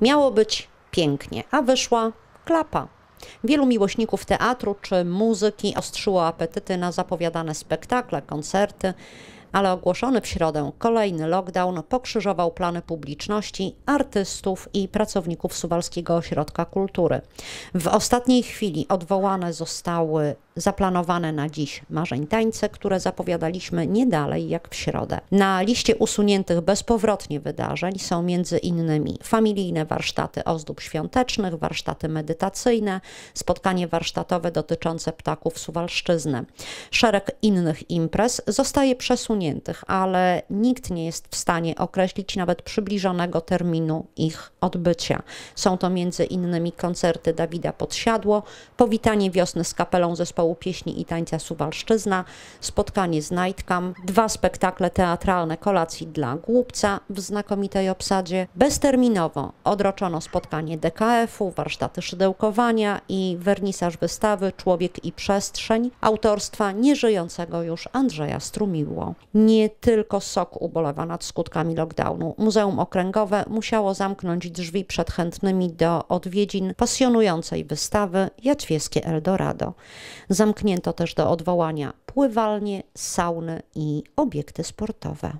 Miało być pięknie, a wyszła klapa. Wielu miłośników teatru czy muzyki ostrzyło apetyty na zapowiadane spektakle, koncerty, ale ogłoszony w środę kolejny lockdown pokrzyżował plany publiczności, artystów i pracowników Suwalskiego Ośrodka Kultury. W ostatniej chwili odwołane zostały zaplanowane na dziś marzeń tańce, które zapowiadaliśmy nie dalej jak w środę. Na liście usuniętych bezpowrotnie wydarzeń są między innymi familijne warsztaty ozdób świątecznych, warsztaty medytacyjne, spotkanie warsztatowe dotyczące ptaków Suwalszczyzny. Szereg innych imprez zostaje przesunięty ale nikt nie jest w stanie określić nawet przybliżonego terminu ich odbycia. Są to między innymi koncerty Dawida Podsiadło, powitanie wiosny z kapelą zespołu pieśni i tańca Suwalszczyzna, spotkanie z Nightcam, dwa spektakle teatralne kolacji dla głupca w znakomitej obsadzie. Bezterminowo odroczono spotkanie DKF-u, warsztaty szydełkowania i wernisaż wystawy Człowiek i Przestrzeń autorstwa nieżyjącego już Andrzeja Strumiło. Nie tylko SOK ubolewa nad skutkami lockdownu. Muzeum Okręgowe musiało zamknąć drzwi przed chętnymi do odwiedzin pasjonującej wystawy Jatwieskie Eldorado. Zamknięto też do odwołania pływalnie, sauny i obiekty sportowe.